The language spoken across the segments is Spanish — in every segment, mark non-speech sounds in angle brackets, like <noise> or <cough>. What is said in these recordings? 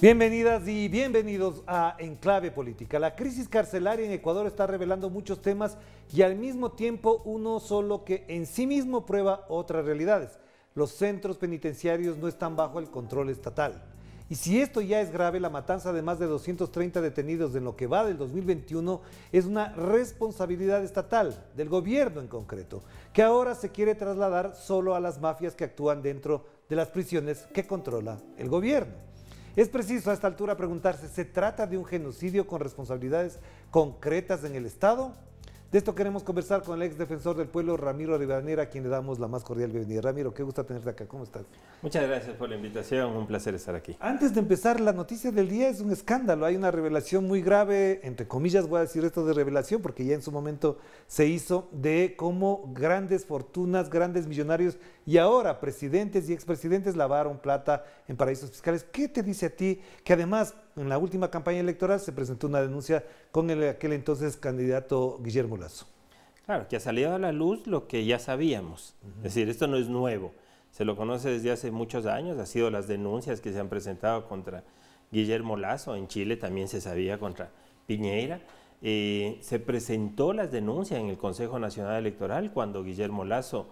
Bienvenidas y bienvenidos a Enclave Política. La crisis carcelaria en Ecuador está revelando muchos temas y al mismo tiempo uno solo que en sí mismo prueba otras realidades. Los centros penitenciarios no están bajo el control estatal. Y si esto ya es grave, la matanza de más de 230 detenidos en lo que va del 2021 es una responsabilidad estatal, del gobierno en concreto, que ahora se quiere trasladar solo a las mafias que actúan dentro de las prisiones que controla el gobierno. Es preciso a esta altura preguntarse, ¿se trata de un genocidio con responsabilidades concretas en el Estado? De esto queremos conversar con el ex defensor del pueblo, Ramiro Ribanera, a quien le damos la más cordial bienvenida. Ramiro, qué gusto tenerte acá. ¿Cómo estás? Muchas gracias por la invitación. Un placer estar aquí. Antes de empezar, la noticia del día es un escándalo. Hay una revelación muy grave, entre comillas voy a decir esto de revelación, porque ya en su momento se hizo de cómo grandes fortunas, grandes millonarios y ahora presidentes y expresidentes lavaron plata en paraísos fiscales. ¿Qué te dice a ti que además en la última campaña electoral se presentó una denuncia con el, aquel entonces candidato Guillermo Lazo? Claro, que ha salido a la luz lo que ya sabíamos. Es decir, esto no es nuevo. Se lo conoce desde hace muchos años. Ha sido las denuncias que se han presentado contra Guillermo Lazo. En Chile también se sabía contra Piñera. Eh, se presentó las denuncias en el Consejo Nacional Electoral cuando Guillermo Lazo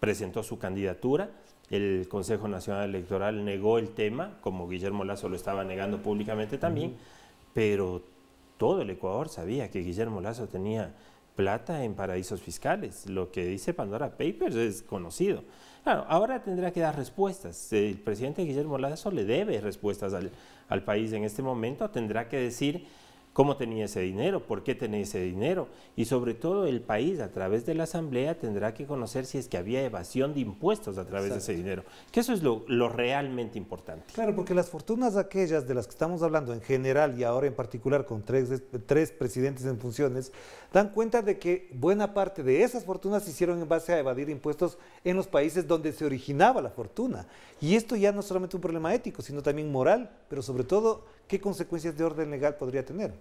presentó su candidatura, el Consejo Nacional Electoral negó el tema, como Guillermo Lazo lo estaba negando públicamente también, pero todo el Ecuador sabía que Guillermo Lazo tenía plata en paraísos fiscales. Lo que dice Pandora Papers es conocido. ahora tendrá que dar respuestas. El presidente Guillermo Lazo le debe respuestas al, al país en este momento. Tendrá que decir cómo tenía ese dinero, por qué tenía ese dinero y sobre todo el país a través de la asamblea tendrá que conocer si es que había evasión de impuestos a través de ese dinero, que eso es lo, realmente importante. Claro, porque las fortunas aquellas de las que estamos hablando en general y ahora en particular con tres, tres presidentes en funciones, dan cuenta de que buena parte de esas fortunas se hicieron en base a evadir impuestos en los países donde se originaba la fortuna. Y esto ya no es solamente un problema ético, sino también moral, pero sobre todo ¿qué consecuencias de orden legal podría tener?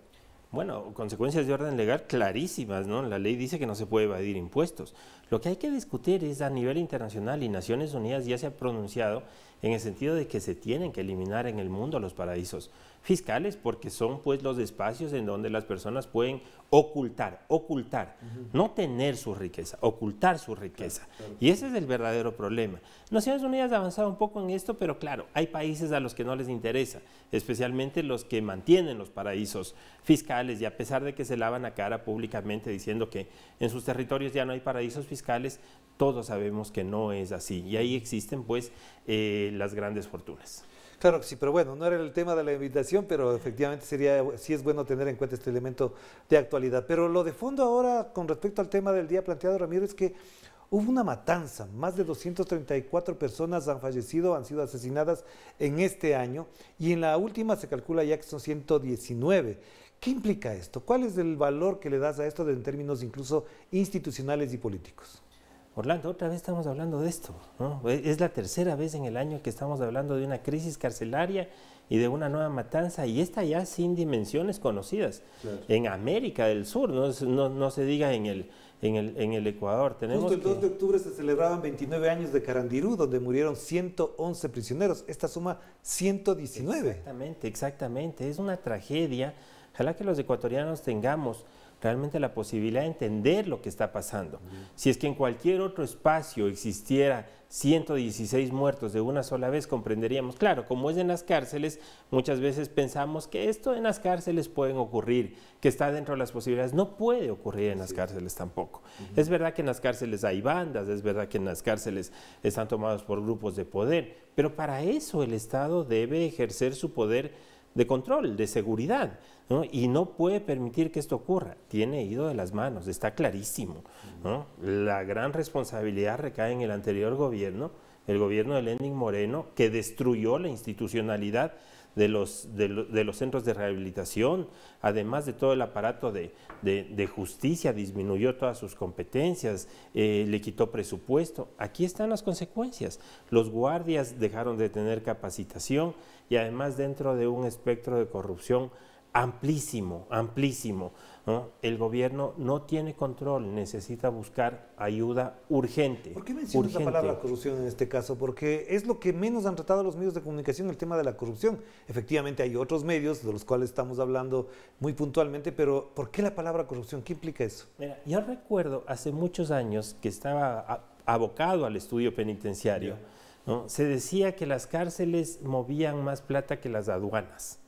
Bueno, consecuencias de orden legal clarísimas, ¿no? La ley dice que no se puede evadir impuestos. Lo que hay que discutir es a nivel internacional y Naciones Unidas ya se ha pronunciado en el sentido de que se tienen que eliminar en el mundo los paraísos fiscales porque son pues los espacios en donde las personas pueden ocultar, ocultar, no tener su riqueza, ocultar su riqueza. Y ese es el verdadero problema. Naciones Unidas ha avanzado un poco en esto, pero claro, hay países a los que no les interesa, especialmente los que mantienen los paraísos fiscales y a pesar de que se lavan la cara públicamente diciendo que en sus territorios ya no hay paraísos fiscales, fiscales, todos sabemos que no es así. Y ahí existen pues eh, las grandes fortunas. Claro que sí, pero bueno, no era el tema de la invitación, pero efectivamente sería, sí es bueno tener en cuenta este elemento de actualidad. Pero lo de fondo ahora con respecto al tema del día planteado, Ramiro, es que hubo una matanza, más de 234 personas han fallecido, han sido asesinadas en este año y en la última se calcula ya que son 119. ¿Qué implica esto? ¿Cuál es el valor que le das a esto en términos incluso institucionales y políticos? Orlando, otra vez estamos hablando de esto. Es la tercera vez en el año que estamos hablando de una crisis carcelaria y de una nueva matanza, y esta ya sin dimensiones conocidas. En América del Sur, no, se diga en el, Ecuador. Justo el 2 de octubre se celebraban 29 años de Carandirú, donde murieron 111 prisioneros. Esta suma 119. Exactamente, exactamente. Es una tragedia Ojalá que los ecuatorianos tengamos realmente la posibilidad de entender lo que está pasando. Si es que en cualquier otro espacio existiera 116 muertos de una sola vez, comprenderíamos. Claro, como es en las cárceles, muchas veces pensamos que esto en las cárceles puede ocurrir, que está dentro de las posibilidades. No puede ocurrir en las cárceles tampoco. Es verdad que en las cárceles hay bandas, es verdad que en las cárceles están tomados por grupos de poder, pero para eso el Estado debe ejercer su poder de control, de seguridad y no puede permitir que esto ocurra. Tiene ido de las manos, está clarísimo. La gran responsabilidad recae en el anterior gobierno, el gobierno de Lenin Moreno, que destruyó la institucionalidad de los, de, los centros de rehabilitación, además de todo el aparato de, justicia, disminuyó todas sus competencias, eh, le quitó presupuesto. Aquí están las consecuencias. Los guardias dejaron de tener capacitación y además dentro de un espectro de corrupción amplísimo, amplísimo. El gobierno no tiene control, necesita buscar ayuda urgente. ¿Por qué mencionas la palabra corrupción en este caso? Porque es lo que menos han tratado los medios de comunicación, el tema de la corrupción. Efectivamente hay otros medios de los cuales estamos hablando muy puntualmente, pero ¿por qué la palabra corrupción? ¿Qué implica eso? Mira, yo recuerdo hace muchos años que estaba abocado al estudio penitenciario, se decía que las cárceles movían más plata que las aduanas.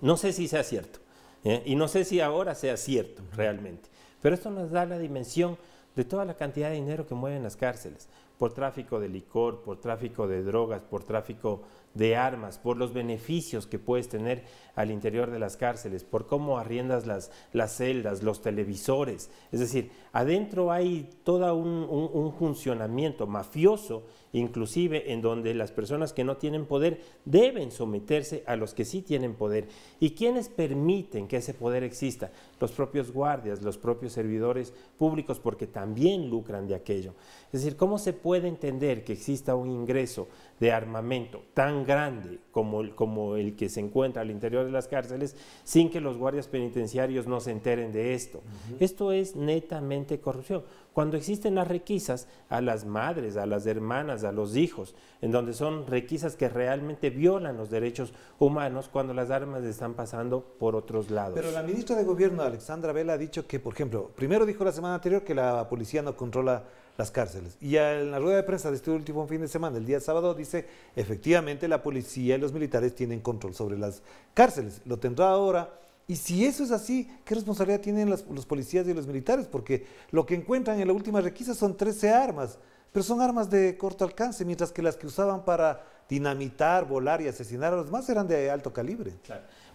¿no? sé si sea cierto. ¿eh? Y no sé si ahora sea cierto realmente. Pero esto nos da la dimensión de toda la cantidad de dinero que mueven las cárceles por tráfico de licor, por tráfico de drogas, por tráfico de armas, por los beneficios que puedes tener al interior de las cárceles, por cómo arriendas las, las celdas, los televisores. Es decir, adentro hay todo un, funcionamiento mafioso, inclusive en donde las personas que no tienen poder deben someterse a los que sí tienen poder. ¿Y quiénes permiten que ese poder exista? Los propios guardias, los propios servidores públicos, porque también lucran de aquello. Es decir, ¿cómo se puede entender que exista un ingreso de armamento tan grande como el, como el que se encuentra al interior de las cárceles sin que los guardias penitenciarios no se enteren de esto. Esto es netamente corrupción. Cuando existen las requisas a las madres, a las hermanas, a los hijos, en donde son requisas que realmente violan los derechos humanos cuando las armas están pasando por otros lados. Pero la ministra de Gobierno, Alexandra Vela, ha dicho que, por ejemplo, primero dijo la semana anterior que la policía no controla las cárceles. Y en la rueda de prensa de este último fin de semana, el día sábado, dice, efectivamente la policía y los militares tienen control sobre las cárceles, lo tendrá ahora. Y si eso es así, ¿qué responsabilidad tienen los policías y los militares? Porque lo que encuentran en la última requisa son 13 armas, pero son armas de corto alcance, mientras que las que usaban para dinamitar, volar y asesinar a los más eran de alto calibre.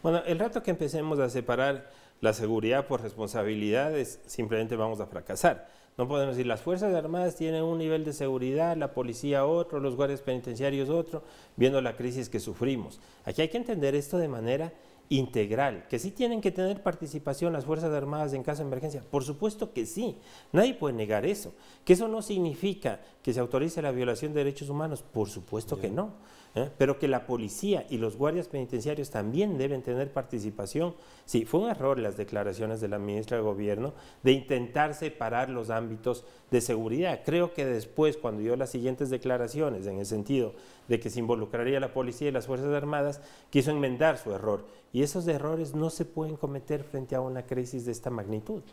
Bueno, el rato que empecemos a separar la seguridad por responsabilidades, simplemente vamos a fracasar. No podemos decir, las Fuerzas Armadas tienen un nivel de seguridad, la policía otro, los guardias penitenciarios otro, viendo la crisis que sufrimos. Aquí hay que entender esto de manera integral, que sí tienen que tener participación las Fuerzas Armadas en caso de emergencia. Por supuesto que sí, nadie puede negar eso. Que eso no significa que se autorice la violación de derechos humanos, por supuesto que no. ¿eh? pero que la policía y los guardias penitenciarios también deben tener participación. Sí, fue un error las declaraciones de la ministra de Gobierno de intentar separar los ámbitos de seguridad. Creo que después, cuando dio las siguientes declaraciones, en el sentido de que se involucraría la policía y las Fuerzas Armadas, quiso enmendar su error. Y esos errores no se pueden cometer frente a una crisis de esta magnitud.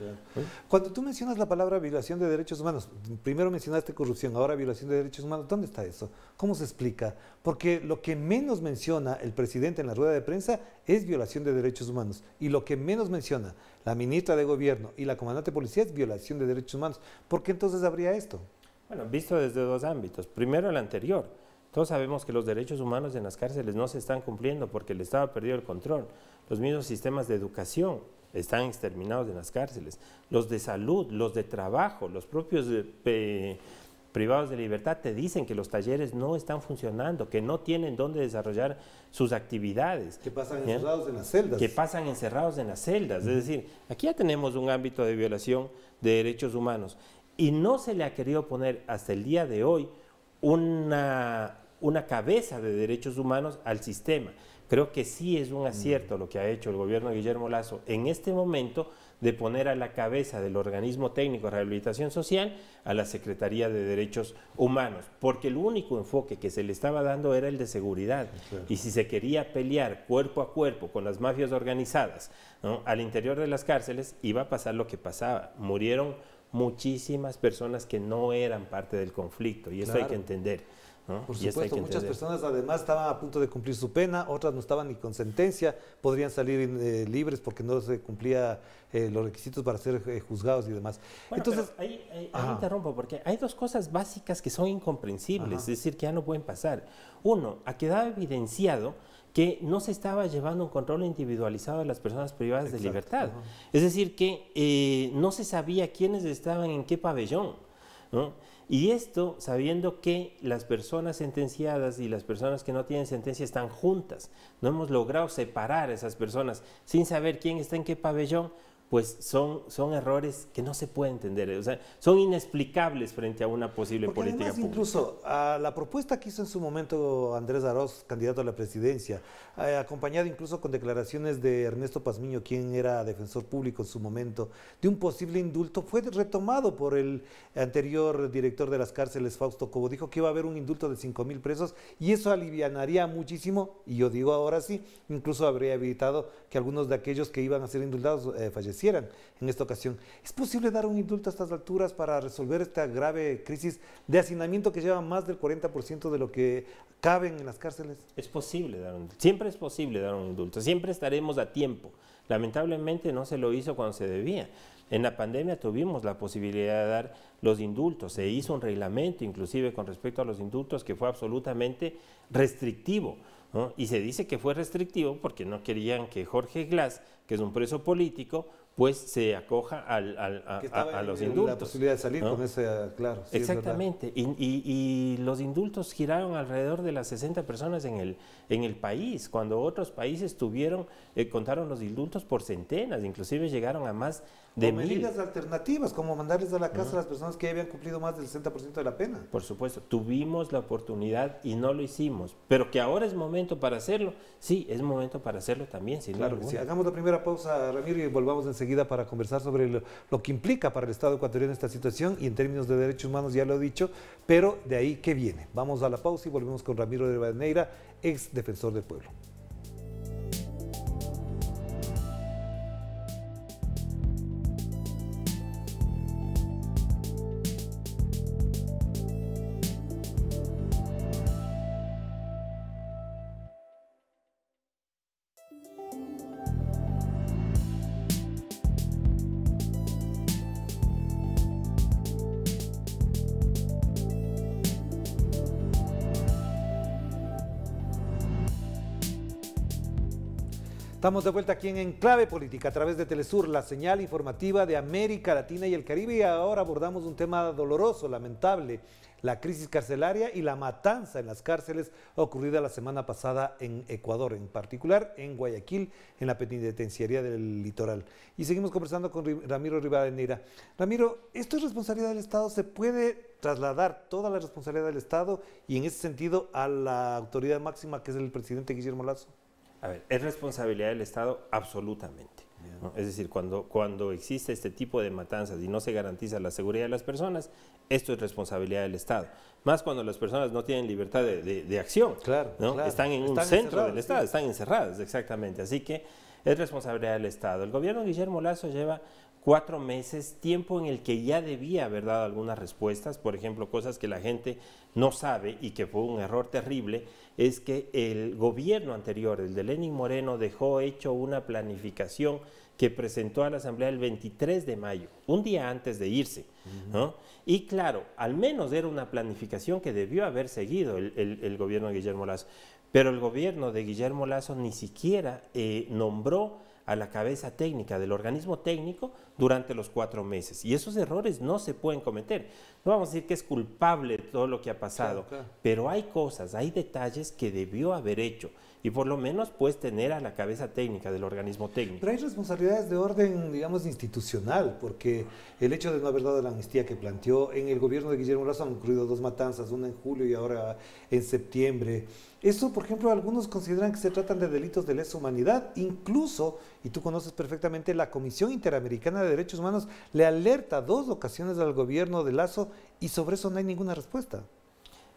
Cuando tú mencionas la palabra violación de derechos humanos, primero mencionaste corrupción, ahora violación de derechos humanos, ¿dónde está eso? ¿Cómo se explica? Porque lo que menos menciona el presidente en la rueda de prensa es violación de derechos humanos. Y lo que menos menciona la ministra de Gobierno y la comandante de policía es violación de derechos humanos. ¿Por qué entonces habría esto? Bueno, visto desde dos ámbitos. Primero el anterior. Todos sabemos que los derechos humanos en las cárceles no se están cumpliendo porque el Estado ha perdido el control. Los mismos sistemas de educación están exterminados en las cárceles. Los de salud, los de trabajo, los propios privados de libertad te dicen que los talleres no están funcionando, que no tienen dónde desarrollar sus actividades. Que pasan encerrados en las celdas. Que pasan encerrados en las celdas. Es decir, aquí ya tenemos un ámbito de violación de derechos humanos y no se le ha querido poner hasta el día de hoy una, una cabeza de derechos humanos al sistema. Creo que sí es un acierto mm. lo que ha hecho el gobierno de Guillermo Lazo en este momento de poner a la cabeza del organismo técnico de rehabilitación social a la Secretaría de Derechos Humanos, porque el único enfoque que se le estaba dando era el de seguridad. Y si se quería pelear cuerpo a cuerpo con las mafias organizadas al interior de las cárceles, iba a pasar lo que pasaba. Murieron muchísimas personas que no eran parte del conflicto y eso hay que entender. Por supuesto, muchas personas además estaban a punto de cumplir su pena, otras no estaban ni con sentencia, podrían salir eh, libres porque no se cumplía eh, los requisitos para ser eh, juzgados y demás. Entonces, ahí, interrumpo porque hay dos cosas básicas que son incomprensibles, es decir, que ya no pueden pasar. Uno, ha quedado evidenciado que no se estaba llevando un control individualizado de las personas privadas de libertad. Es decir, que no se sabía quiénes estaban en qué pabellón. ¿no? Y esto sabiendo que las personas sentenciadas y las personas que no tienen sentencia están juntas. No hemos logrado separar a esas personas sin saber quién está en qué pabellón pues son, son errores que no se puede entender, o sea, son inexplicables frente a una posible política pública. Incluso la propuesta que hizo en su momento Andrés Arroz, candidato a la presidencia, eh, acompañado incluso con declaraciones de Ernesto Pazmiño, quien era defensor público en su momento, de un posible indulto, fue retomado por el anterior director de las cárceles, Fausto Cobo, dijo que iba a haber un indulto de 5 mil presos y eso alivianaría muchísimo, y yo digo ahora sí, incluso habría evitado que algunos de aquellos que iban a ser indultados eh, fallecieran en esta ocasión. ¿Es posible dar un indulto a estas alturas para resolver esta grave crisis de hacinamiento que lleva más del 40% de lo que caben en las cárceles? Es posible dar un indulto. Siempre es posible dar un indulto. Siempre estaremos a tiempo. Lamentablemente no se lo hizo cuando se debía. En la pandemia tuvimos la posibilidad de dar los indultos, se hizo un reglamento inclusive con respecto a los indultos que fue absolutamente restrictivo. Y se dice que fue restrictivo porque no querían que Jorge Glass, que es un preso político, pues se acoja al, a, los indultos. posibilidad de salir con ese, claro. Exactamente. Y, los indultos giraron alrededor de las 60 personas en el, en el país, cuando otros países tuvieron, eh, contaron los indultos por centenas, inclusive llegaron a más de mil. medidas alternativas, como mandarles a la casa a las personas que habían cumplido más del 60% de la pena. Por supuesto, tuvimos la oportunidad y no lo hicimos, pero que ahora es momento para hacerlo, sí, es momento para hacerlo también, si Claro Hagamos la primera pausa, Ramiro, y volvamos enseguida seguida para conversar sobre lo, que implica para el Estado ecuatoriano esta situación y en términos de derechos humanos ya lo he dicho, pero de ahí que viene. Vamos a la pausa y volvemos con Ramiro de Badeneira, ex defensor del pueblo. Estamos de vuelta aquí en Enclave Política a través de Telesur, la señal informativa de América Latina y el Caribe. Y ahora abordamos un tema doloroso, lamentable, la crisis carcelaria y la matanza en las cárceles ocurrida la semana pasada en Ecuador, en particular en Guayaquil, en la penitenciaría del litoral. Y seguimos conversando con Ramiro Rivadeneira. Ramiro, ¿esto es responsabilidad del Estado? ¿Se puede trasladar toda la responsabilidad del Estado y en ese sentido a la autoridad máxima que es el presidente Guillermo Lazo? A ver, es responsabilidad del Estado absolutamente. Es decir, cuando, cuando existe este tipo de matanzas y no se garantiza la seguridad de las personas, esto es responsabilidad del Estado. Más cuando las personas no tienen libertad de, acción. Claro, Están en un centro del Estado, están encerradas, exactamente. Así que es responsabilidad del Estado. El gobierno de Guillermo Lazo lleva cuatro meses, tiempo en el que ya debía haber dado algunas respuestas, por ejemplo, cosas que la gente no sabe y que fue un error terrible, es que el gobierno anterior, el de Lenin Moreno, dejó hecho una planificación que presentó a la Asamblea el 23 de mayo, un día antes de irse. ¿no? Y claro, al menos era una planificación que debió haber seguido el, gobierno de Guillermo Lazo, pero el gobierno de Guillermo Lazo ni siquiera eh, nombró a la cabeza técnica del organismo técnico durante los cuatro meses. Y esos errores no se pueden cometer. No vamos a decir que es culpable todo lo que ha pasado, pero hay cosas, hay detalles que debió haber hecho y por lo menos puedes tener a la cabeza técnica del organismo técnico. Pero hay responsabilidades de orden, digamos, institucional, porque el hecho de no haber dado la amnistía que planteó en el gobierno de Guillermo Lazo han incluido dos matanzas, una en julio y ahora en septiembre. Eso, por ejemplo, algunos consideran que se tratan de delitos de lesa humanidad. Incluso, y tú conoces perfectamente, la Comisión Interamericana de Derechos Humanos le alerta dos ocasiones al gobierno de Lazo y sobre eso no hay ninguna respuesta.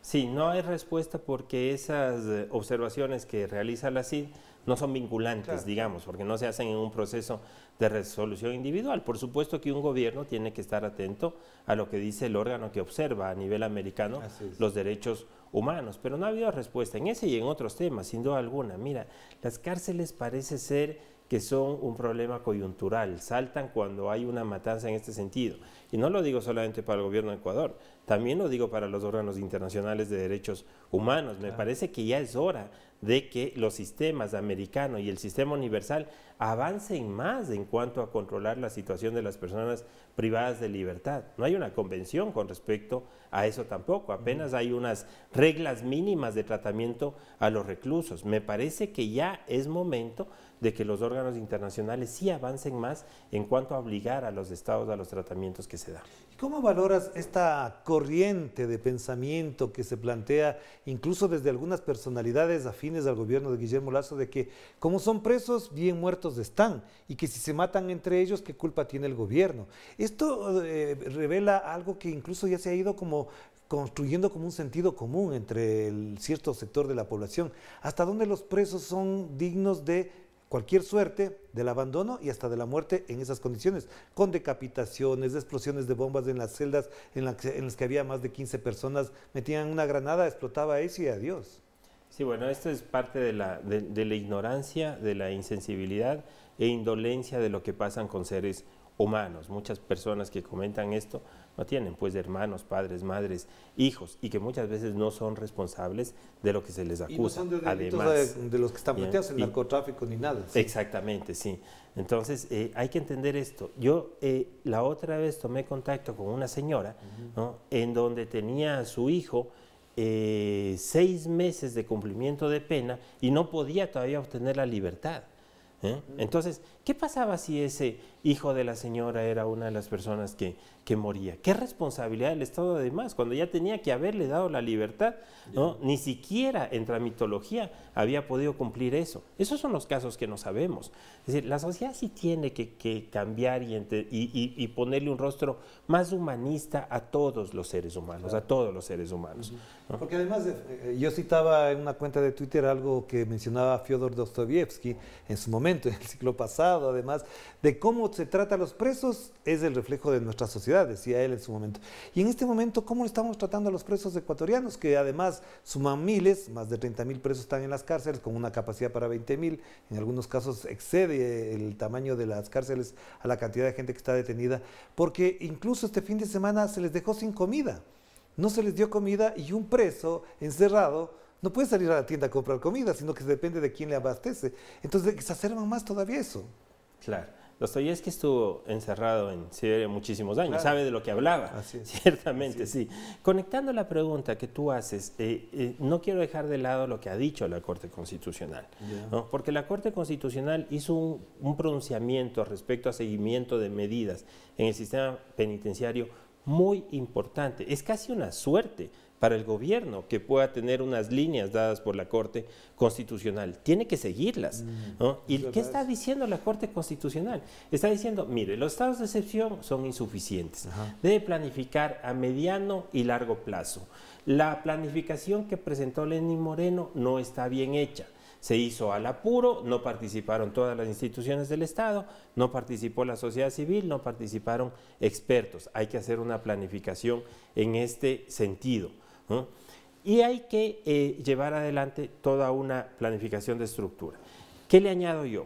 Sí, no hay respuesta porque esas eh, observaciones que realiza la CID no son vinculantes, digamos, porque no se hacen en un proceso de resolución individual. Por supuesto que un gobierno tiene que estar atento a lo que dice el órgano que observa a nivel americano los derechos humanos, pero no ha habido respuesta en ese y en otros temas, sin duda alguna. Mira, las cárceles parece ser que son un problema coyuntural, saltan cuando hay una matanza en este sentido. Y no lo digo solamente para el gobierno de Ecuador, también lo digo para los órganos internacionales de derechos humanos. Me parece que ya es hora de que los sistemas americanos y el sistema universal avancen más en cuanto a controlar la situación de las personas privadas de libertad. No hay una convención con respecto a eso tampoco, apenas hay unas reglas mínimas de tratamiento a los reclusos. Me parece que ya es momento de que los órganos internacionales sí avancen más en cuanto a obligar a los estados a los tratamientos que se dan. ¿Cómo valoras esta corriente de pensamiento que se plantea incluso desde algunas personalidades afines al gobierno de Guillermo Lazo de que como son presos, bien muertos, están y que si se matan entre ellos, ¿qué culpa tiene el gobierno? Esto eh, revela algo que incluso ya se ha ido como construyendo como un sentido común entre el cierto sector de la población, hasta dónde los presos son dignos de cualquier suerte del abandono y hasta de la muerte en esas condiciones, con decapitaciones, explosiones de bombas en las celdas en, en las que había más de 15 personas, metían una granada, explotaba eso y adiós. Sí, bueno, esto es parte de la, de, la ignorancia, de la insensibilidad e indolencia de lo que pasan con seres humanos. Muchas personas que comentan esto no tienen pues hermanos, padres, madres, hijos y que muchas veces no son responsables de lo que se les acusa. de de, los que están metidos en narcotráfico ni nada. Exactamente, sí. Entonces eh, hay que entender esto. Yo eh, la otra vez tomé contacto con una señora en donde tenía a su hijo eh, seis meses de cumplimiento de pena y no podía todavía obtener la libertad. ¿eh? Entonces, ¿Qué pasaba si ese hijo de la señora era una de las personas que, moría? ¿Qué responsabilidad del Estado además? Cuando ya tenía que haberle dado la libertad, ¿no? Ni siquiera en tramitología había podido cumplir eso. Esos son los casos que no sabemos. Es decir, la sociedad sí tiene que, cambiar y, y, ponerle un rostro más humanista a todos los seres humanos, a todos los seres humanos. Porque además, eh, eh, yo citaba en una cuenta de Twitter algo que mencionaba Fyodor Dostoyevsky en su momento, en el ciclo pasado además de cómo se trata a los presos, es el reflejo de nuestra sociedad, decía él en su momento. Y en este momento, ¿cómo estamos tratando a los presos ecuatorianos? Que además suman miles, más de 30 mil presos están en las cárceles, con una capacidad para 20 mil, en algunos casos excede el tamaño de las cárceles a la cantidad de gente que está detenida, porque incluso este fin de semana se les dejó sin comida. No se les dio comida y un preso encerrado no puede salir a la tienda a comprar comida, sino que depende de quién le abastece. Entonces se acerman más todavía eso. Claro. Dostoyevsky estuvo encerrado en Siberia muchísimos años, sabe de lo que hablaba, <laughs> ciertamente, sí. Conectando la pregunta que tú haces, eh, eh, no quiero dejar de lado lo que ha dicho la Corte Constitucional, porque la Corte Constitucional hizo un, un pronunciamiento respecto a seguimiento de medidas en el sistema penitenciario muy importante. Es casi una suerte para el gobierno que pueda tener unas líneas dadas por la Corte Constitucional. Tiene que seguirlas. Mm, ¿Y qué está diciendo la Corte Constitucional? Está diciendo, mire, los estados de excepción son insuficientes. Debe planificar a mediano y largo plazo. La planificación que presentó Lenín Moreno no está bien hecha se hizo al apuro, no participaron todas las instituciones del Estado, no participó la sociedad civil, no participaron expertos. Hay que hacer una planificación en este sentido. Y hay que eh, llevar adelante toda una planificación de estructura. ¿Qué le añado yo?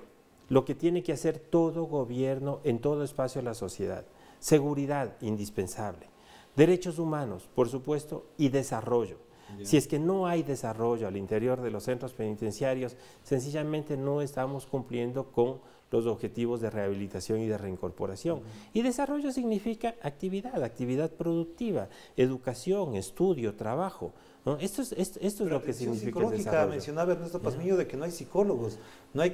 Lo que tiene que hacer todo gobierno en todo espacio de la sociedad. Seguridad, indispensable. Derechos humanos, por supuesto, y desarrollo. Si es que no hay desarrollo al interior de los centros penitenciarios, sencillamente no estamos cumpliendo con los objetivos de rehabilitación y de reincorporación. Y desarrollo significa actividad, actividad productiva, educación, estudio, trabajo. Esto es, esto, es lo que psicológica, mencionaba Ernesto Pasmillo de que no hay psicólogos, no hay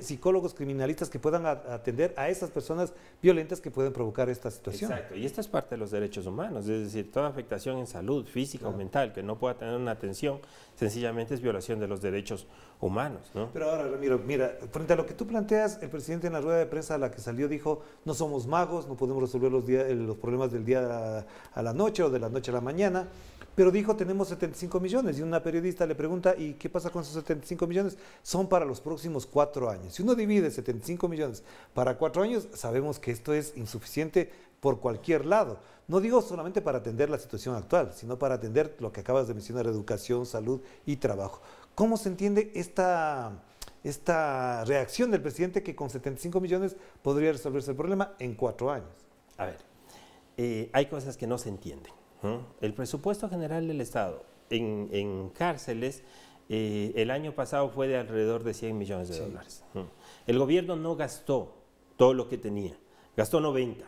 psicólogos criminalistas que puedan atender a esas personas violentas que pueden provocar esta situación. Exacto, y esta es parte de los derechos humanos, es decir, toda afectación en salud física o mental que no pueda tener una atención, sencillamente es violación de los derechos humanos. ¿no? Pero ahora, Ramiro, mira, frente a lo que tú planteas, el presidente en la rueda de prensa a la que salió dijo, no somos magos, no podemos resolver los, los problemas del día a la noche o de la noche a la mañana pero dijo tenemos 75 millones y una periodista le pregunta, ¿y qué pasa con esos 75 millones? Son para los próximos cuatro años. Si uno divide 75 millones para cuatro años, sabemos que esto es insuficiente por cualquier lado. No digo solamente para atender la situación actual, sino para atender lo que acabas de mencionar, educación, salud y trabajo. ¿Cómo se entiende esta, esta reacción del presidente que con 75 millones podría resolverse el problema en cuatro años? A ver, eh, hay cosas que no se entienden el presupuesto general del Estado en, cárceles eh, el año pasado fue de alrededor de 100 millones de dólares. El gobierno no gastó todo lo que tenía, gastó 90.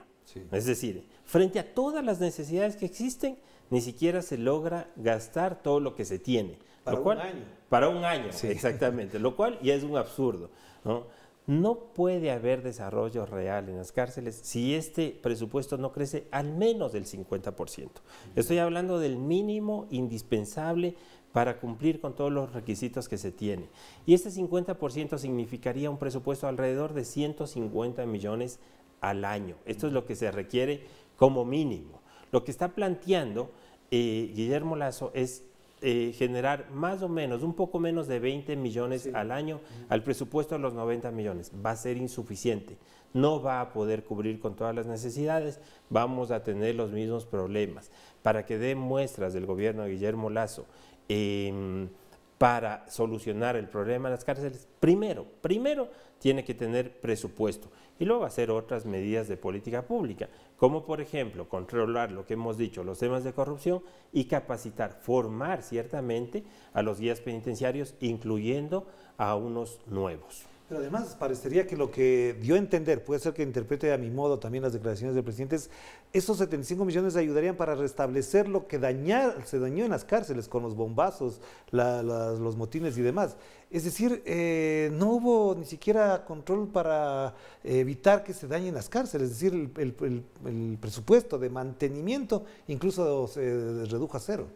Es decir, frente a todas las necesidades que existen, ni siquiera se logra gastar todo lo que se tiene. Para un año. Para un año, exactamente. Lo cual ya es un absurdo. ¿no? No puede haber desarrollo real en las cárceles si este presupuesto no crece al menos del 50%. Estoy hablando del mínimo indispensable para cumplir con todos los requisitos que se tiene. Y este 50% significaría un presupuesto alrededor de 150 millones al año. Esto es lo que se requiere como mínimo. Lo que está planteando eh, Guillermo Lazo es eh, generar más o menos, un poco menos de 20 millones al año al presupuesto de los 90 millones. Va a ser insuficiente, no va a poder cubrir con todas las necesidades, vamos a tener los mismos problemas. Para que dé muestras del gobierno de Guillermo Lazo em, para solucionar el problema de las cárceles, primero, primero tiene que tener presupuesto y luego hacer otras medidas de política pública, como por ejemplo controlar lo que hemos dicho, los temas de corrupción y capacitar, formar ciertamente a los guías penitenciarios, incluyendo a unos nuevos. Pero además parecería que lo que dio a entender, puede ser que interprete a mi modo también las declaraciones del presidente, es esos 75 millones ayudarían para restablecer lo que dañar, se dañó en las cárceles con los bombazos, los motines y demás. Es decir, eh, no hubo ni siquiera control para evitar que se dañen las cárceles, es decir, el presupuesto de mantenimiento incluso se redujo a cero.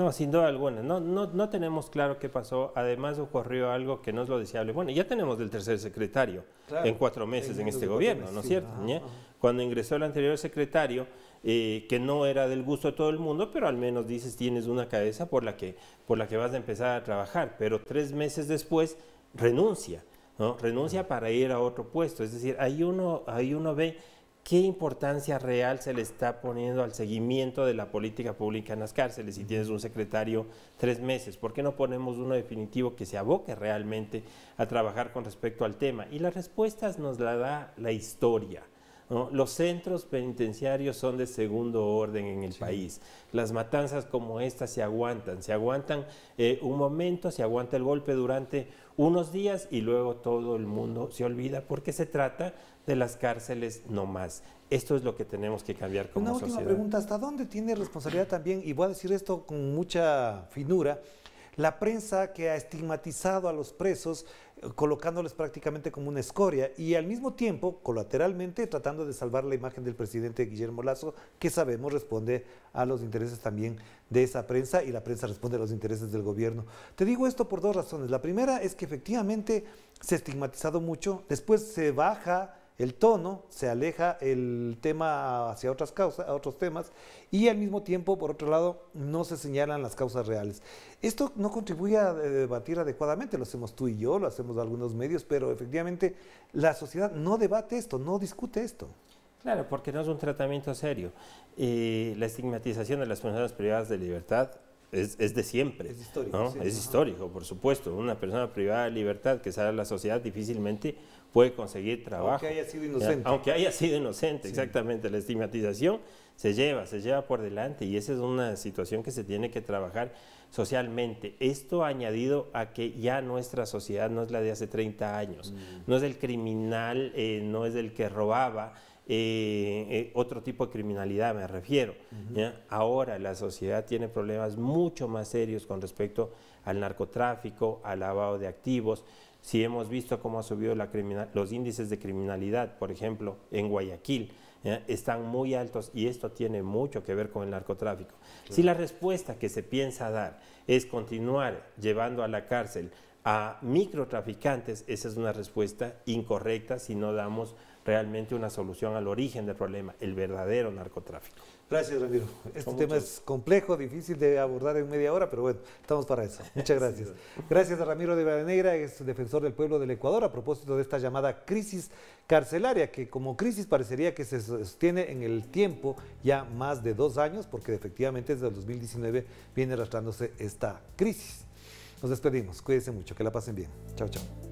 No, sin duda alguna. No, no, no tenemos claro qué pasó. Además ocurrió algo que no es lo deseable. Bueno, ya tenemos del tercer secretario en cuatro meses en, este gobierno, ¿no es cierto? ¿Eh? Cuando ingresó el anterior secretario, eh, que no era del gusto de todo el mundo, pero al menos dices tienes una cabeza por la que, por la que vas a empezar a trabajar. Pero tres meses después renuncia, ¿no? Renuncia para ir a otro puesto. Es decir, hay uno, ahí uno ve qué importancia real se le está poniendo al seguimiento de la política pública en las cárceles si tienes un secretario tres meses. ¿Por qué no ponemos uno definitivo que se aboque realmente a trabajar con respecto al tema? Y las respuestas nos la da la historia. Los centros penitenciarios son de segundo orden en el país. Las matanzas como esta se aguantan, se aguantan eh, un momento, se aguanta el golpe durante unos días y luego todo el mundo se olvida porque se trata de las cárceles no más. Esto es lo que tenemos que cambiar como sociedad. Una última pregunta, ¿hasta dónde tiene responsabilidad también, y voy a decir esto con mucha finura, la prensa que ha estigmatizado a los presos eh, colocándoles prácticamente como una escoria y al mismo tiempo, colateralmente, tratando de salvar la imagen del presidente Guillermo Lazo, que sabemos responde a los intereses también de esa prensa y la prensa responde a los intereses del gobierno. Te digo esto por dos razones. La primera es que efectivamente se ha estigmatizado mucho, después se baja el tono, se aleja el tema hacia otras causas, a otros temas, y al mismo tiempo, por otro lado, no se señalan las causas reales. Esto no contribuye a debatir adecuadamente, lo hacemos tú y yo, lo hacemos algunos medios, pero efectivamente la sociedad no debate esto, no discute esto. Claro, porque no es un tratamiento serio. y eh, la estigmatización de las personas privadas de libertad es, de siempre. Es histórico. es histórico, por supuesto. Una persona privada de libertad que sale a la sociedad difícilmente puede conseguir trabajo. Aunque haya sido inocente. Aunque haya sido inocente, exactamente. La estigmatización se lleva, se lleva por delante y esa es una situación que se tiene que trabajar socialmente. Esto añadido a que ya nuestra sociedad no es la de hace 30 años, mm. no es el criminal, eh, no es el que robaba, eh, eh, otro tipo de criminalidad, me refiero. Ahora la sociedad tiene problemas mucho más serios con respecto al narcotráfico, al lavado de activos. Si hemos visto cómo ha subido los índices de criminalidad, por ejemplo, en Guayaquil, están muy altos y esto tiene mucho que ver con el narcotráfico. Si la respuesta que se piensa dar es continuar llevando a la cárcel a microtraficantes, esa es una respuesta incorrecta si no damos realmente una solución al origen del problema, el verdadero narcotráfico. Gracias, Ramiro. Este tema es complejo, difícil de abordar en media hora, pero bueno, estamos para eso. <laughs> Muchas gracias. Gracias a Ramiro de Vanegra, es defensor del pueblo del Ecuador, a propósito de esta llamada crisis carcelaria, que como crisis parecería que se sostiene en el tiempo ya más de dos años, porque efectivamente desde el 2019 viene arrastrándose esta crisis. Nos despedimos, cuídense mucho, que la pasen bien. Chao, chao.